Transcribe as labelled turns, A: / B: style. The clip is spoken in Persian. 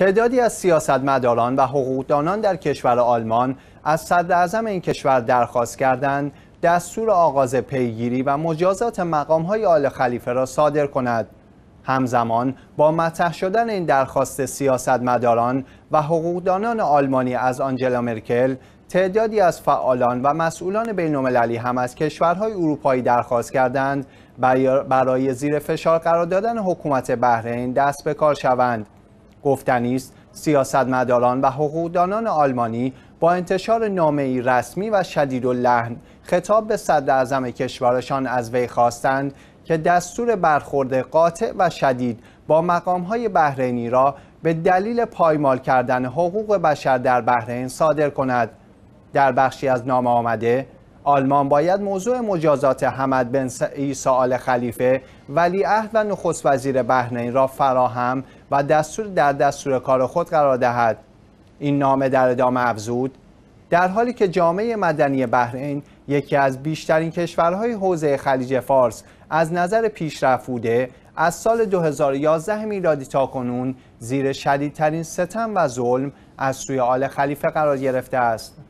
A: تعدادی از سیاستمداران و حقوقدانان در کشور آلمان از صدر این کشور درخواست کردند دستور آغاز پیگیری و مجازات مقام های آل خلیفه را صادر کند همزمان با مطرح شدن این درخواست سیاستمداران و حقوقدانان آلمانی از آنجلا مرکل تعدادی از فعالان و مسئولان بین‌المللی هم از کشورهای اروپایی درخواست کردند برای زیر فشار قرار دادن حکومت بحرین دست به کار شوند گفتنی است سیاستمداران و حقوقدانان آلمانی با انتشار نامه رسمی و شدید و لحن خطاب به صدراعظم کشورشان از وی خواستند که دستور برخورد قاطع و شدید با مقامهای بحرینی را به دلیل پایمال کردن حقوق بشر در بحرین صادر کند در بخشی از نامه آمده آلمان باید موضوع مجازات حمد بن عیسی آل خلیفه ولیعهد و نخست وزیر بحرین را فراهم و دستور در دستور کار خود قرار دهد این نامه در ادامه افزود در حالی که جامعه مدنی بحرین یکی از بیشترین کشورهای حوزه خلیج فارس از نظر پیشرفت بوده از سال 2011 میلادی تا کنون زیر شدیدترین ستم و ظلم از سوی آل خلیفه قرار گرفته است